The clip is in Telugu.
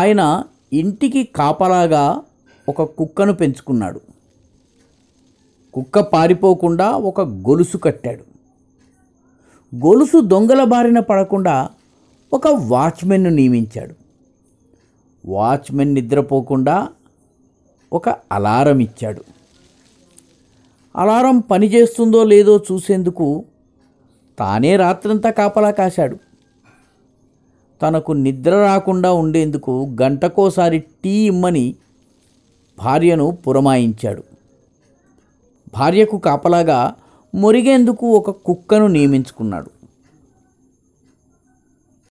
ఆయన ఇంటికి కాపలాగా ఒక కుక్కను పెంచుకున్నాడు కుక్క పారిపోకుండా ఒక గొలుసు కట్టాడు గొలుసు దొంగల బారిన పడకుండా ఒక వాచ్మెన్ను నియమించాడు వాచ్మెన్ నిద్రపోకుండా ఒక అలారం ఇచ్చాడు అలారం పనిచేస్తుందో లేదో చూసేందుకు తానే రాత్రంతా కాపలా కాశాడు తనకు నిద్ర రాకుండా ఉండేందుకు గంటకోసారి టీ ఇమ్మని భార్యను పురమాయించాడు భార్యకు కాపలాగా మొరిగేందుకు ఒక కుక్కను నియమించుకున్నాడు